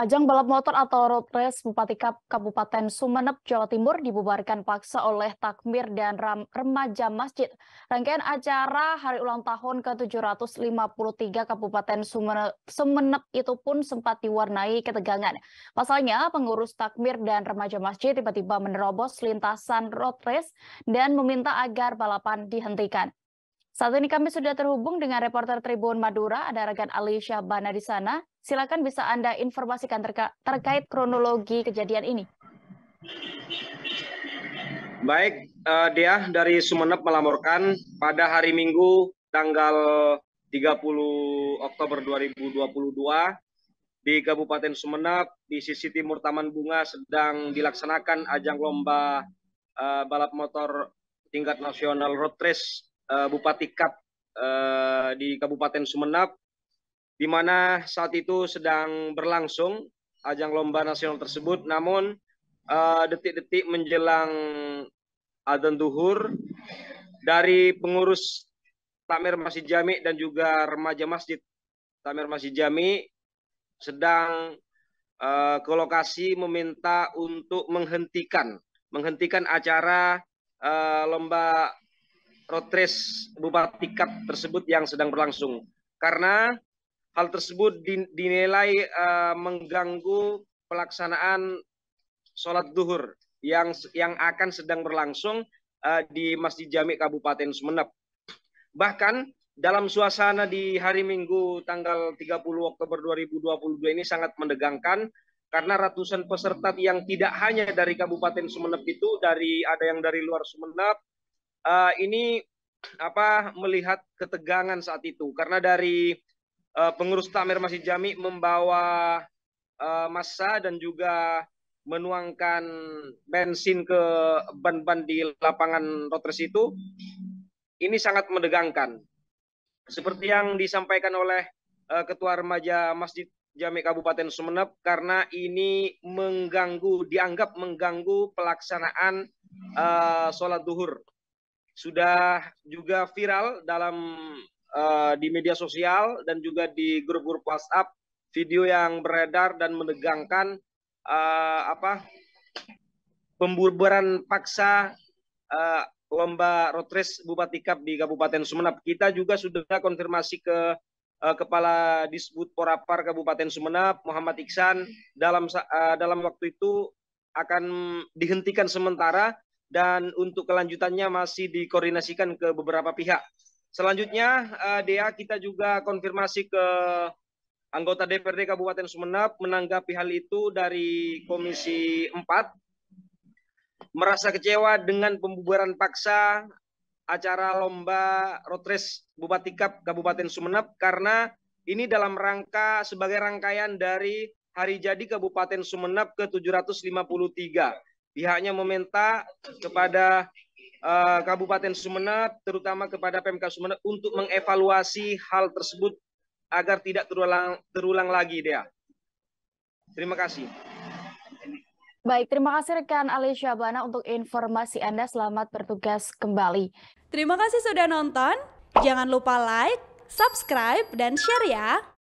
Ajang balap motor atau road race Bupati Kap Kabupaten Sumeneb, Jawa Timur dibubarkan paksa oleh takmir dan ram, remaja masjid. Rangkaian acara hari ulang tahun ke-753 Kabupaten Sumeneb, Sumeneb itu pun sempat diwarnai ketegangan. Pasalnya, pengurus takmir dan remaja masjid tiba-tiba menerobos lintasan road race dan meminta agar balapan dihentikan. Saat ini kami sudah terhubung dengan reporter Tribun Madura, ada rekan Alicia Bana di sana. Silakan bisa Anda informasikan terka terkait kronologi kejadian ini. Baik, uh, eh, dia dari Sumeneb melaporkan pada hari Minggu tanggal 30 Oktober 2022 di Kabupaten Sumeneb di sisi timur Taman Bunga sedang dilaksanakan ajang lomba uh, balap motor tingkat nasional road race uh, Bupati Cup uh, di Kabupaten Sumeneb di mana saat itu sedang berlangsung ajang lomba nasional tersebut. Namun eh, detik-detik uh, menjelang adzan duhur dari pengurus Tamir Masjid Jami dan juga remaja masjid Tamir Masjid Jami sedang uh, ke lokasi meminta untuk menghentikan menghentikan acara uh, lomba road race Bupati Cup tersebut yang sedang berlangsung karena hal tersebut dinilai uh, mengganggu pelaksanaan sholat duhur yang yang akan sedang berlangsung uh, di Masjid Jami Kabupaten Sumeneb. Bahkan dalam suasana di hari Minggu tanggal 30 Oktober 2022 ini sangat mendegangkan karena ratusan peserta yang tidak hanya dari Kabupaten Sumeneb itu dari ada yang dari luar Sumeneb uh, ini apa melihat ketegangan saat itu karena dari Eh, pengurus Tamer Masjid Jami membawa uh, massa dan juga menuangkan bensin ke ban-ban di lapangan Rotres itu ini sangat mendegangkan. Seperti yang disampaikan oleh uh, Ketua Remaja Masjid Jami Kabupaten Sumeneb karena ini mengganggu dianggap mengganggu pelaksanaan uh, sholat duhur. Sudah juga viral dalam Eh, di media sosial dan juga di grup-grup WhatsApp video yang beredar dan menegangkan uh, apa pembubaran paksa uh, lomba rotres Bupati Cup di Kabupaten Sumeneb. Kita juga sudah konfirmasi ke uh, Kepala Disbud Porapar Kabupaten Sumeneb Muhammad Iksan dalam dalam waktu itu akan dihentikan sementara dan untuk kelanjutannya masih dikoordinasikan ke beberapa pihak. Selanjutnya, uh, Dea, kita juga konfirmasi ke anggota DPRD Kabupaten Sumenep menanggapi hal itu dari Komisi 4 merasa kecewa dengan pembubaran paksa acara lomba Rotres Bupati Cup Kabupaten Sumenep karena ini dalam rangka sebagai rangkaian dari Hari Jadi Kabupaten Sumenep ke-753. Pihaknya meminta kepada Eh, Kabupaten Sumeneb, terutama kepada PMK Sumeneb untuk mengevaluasi hal tersebut agar tidak terulang terulang lagi, Dea. Terima kasih. Baik, terima kasih rekan Alicia Bana untuk informasi Anda. Selamat bertugas kembali. Terima kasih sudah nonton. Jangan lupa like, subscribe, dan share ya.